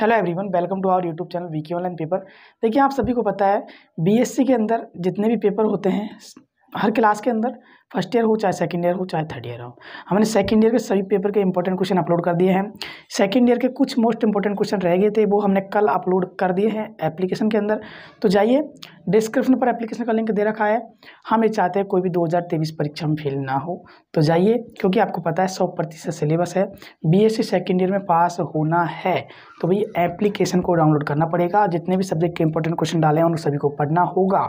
hello everyone welcome to our YouTube channel VK online paper देखिए आप सभी को पता है बीएससी के अंदर जितने भी पेपर होते हैं हर क्लास के अंदर फर्स्ट ईयर हो चाहे सेकेंड ईयर हो चाहे थर्ड ईयर हो हमने सेकेंड ईयर के सभी पेपर के इंपॉर्टेंट क्वेश्चन अपलोड कर दिए हैं सेकेंड ईयर के कुछ मोस्ट इंपॉर्टेंट क्वेश्चन रह गए थे वो हमने कल अपलोड कर दिए हैं एप्लीकेशन के अंदर तो जाइए डिस्क्रिप्शन पर एप्लीकेशन का लिंक दे रखा है हम ये चाहते हैं कोई भी दो परीक्षा में फेल ना हो तो जाइए क्योंकि आपको पता है सौ सिलेबस है बी एस सेकेंड ईयर में पास होना है तो भैया एप्लीकेशन को डाउनलोड करना पड़ेगा जितने भी सब्जेक्ट के इंपॉर्टेंट क्वेश्चन डाले हैं उन सभी को पढ़ना होगा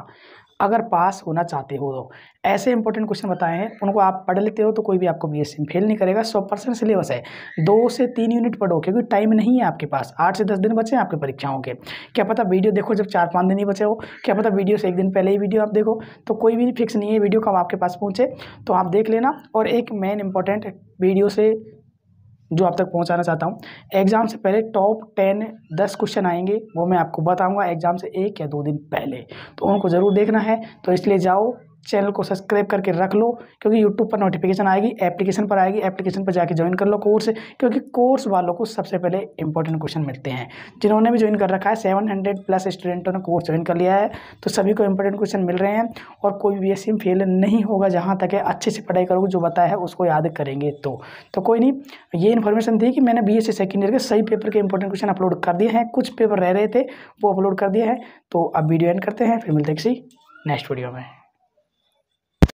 अगर पास होना चाहते हो तो ऐसे इंपॉर्टेंट क्वेश्चन बताए हैं उनको आप पढ़ लेते हो तो कोई भी आपको बी में फेल नहीं करेगा सौ परसेंट सिलेबस है दो से तीन यूनिट पढ़ो क्योंकि टाइम नहीं है आपके पास आठ से दस दिन बचे हैं आपकी परीक्षाओं के क्या पता वीडियो देखो जब चार पाँच दिन ही बचे हो क्या पता वीडियो से एक दिन पहले ही वीडियो आप देखो तो कोई भी फिक्स नहीं है वीडियो कब आपके पास पहुँचे तो आप देख लेना और एक मेन इंपॉर्टेंट वीडियो से जो आप तक पहुंचाना चाहता हूं एग्ज़ाम से पहले टॉप टेन दस क्वेश्चन आएंगे वो मैं आपको बताऊंगा एग्ज़ाम से एक या दो दिन पहले तो उनको ज़रूर देखना है तो इसलिए जाओ चैनल को सब्सक्राइब करके रख लो क्योंकि यूट्यूब पर नोटिफिकेशन आएगी एप्लीकेशन पर आएगी एप्लीकेशन पर जाके ज्वाइन कर लो कोर्स क्योंकि कोर्स वालों को सबसे पहले इंपॉर्टेंट क्वेश्चन मिलते हैं जिन्होंने भी ज्वाइन कर रखा है सेवन हंड्रेड प्लस स्टूडेंटों ने कोर्स ज्वाइन कर लिया है तो सभी को इंपॉर्टेंट क्वेश्चन मिल रहे हैं और कोई बी एस फेल नहीं होगा जहाँ तक है अच्छे से पढ़ाई करोगे जो बताया है उसको याद करेंगे तो तो कोई नहीं ये इन्फॉर्मेशन थी कि मैंने बी एस ईयर के सही पेपर के इंपॉर्टेंट क्वेश्चन अपलोड कर दिए हैं कुछ पेपर रह रहे थे वो अपलोड कर दिए हैं तो अब वीडियो एंड करते हैं फिर मिलते किसी नेक्स्ट वीडियो में